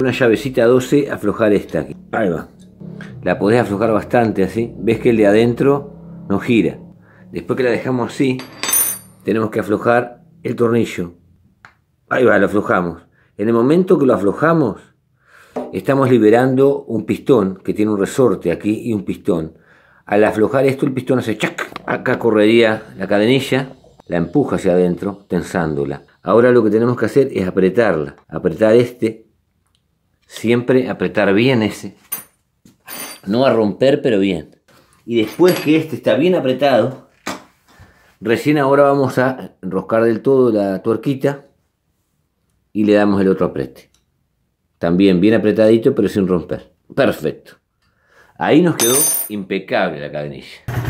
Una llavecita 12, aflojar esta. Aquí. Ahí va. La podés aflojar bastante así. Ves que el de adentro no gira. Después que la dejamos así, tenemos que aflojar el tornillo. Ahí va, lo aflojamos. En el momento que lo aflojamos, estamos liberando un pistón que tiene un resorte aquí y un pistón. Al aflojar esto, el pistón hace chac. Acá correría la cadenilla, la empuja hacia adentro, tensándola. Ahora lo que tenemos que hacer es apretarla. Apretar este Siempre apretar bien ese. No a romper, pero bien. Y después que este está bien apretado, recién ahora vamos a roscar del todo la tuerquita y le damos el otro aprete. También bien apretadito, pero sin romper. Perfecto. Ahí nos quedó impecable la cadenilla.